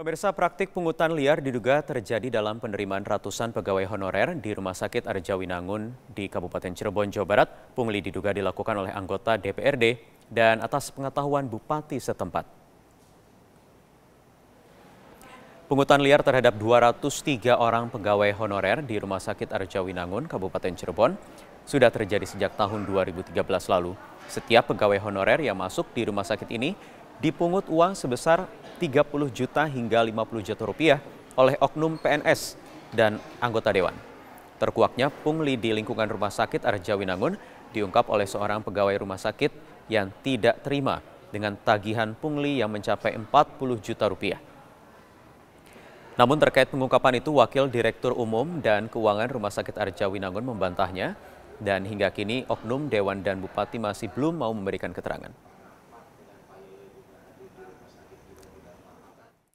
Pemirsa praktik pungutan liar diduga terjadi dalam penerimaan ratusan pegawai honorer di Rumah Sakit Arjawinangun di Kabupaten Cirebon, Jawa Barat. Pungli diduga dilakukan oleh anggota DPRD dan atas pengetahuan Bupati setempat. Pungutan liar terhadap 203 orang pegawai honorer di Rumah Sakit Arjawinangun, Kabupaten Cirebon sudah terjadi sejak tahun 2013 lalu. Setiap pegawai honorer yang masuk di rumah sakit ini dipungut uang sebesar 30 juta hingga 50 juta rupiah oleh oknum PNS dan anggota dewan. Terkuaknya pungli di lingkungan rumah sakit Arjawinangun diungkap oleh seorang pegawai rumah sakit yang tidak terima dengan tagihan pungli yang mencapai 40 juta rupiah. Namun terkait pengungkapan itu, Wakil Direktur Umum dan Keuangan Rumah Sakit Arjawinangun membantahnya dan hingga kini Oknum, Dewan, dan Bupati masih belum mau memberikan keterangan.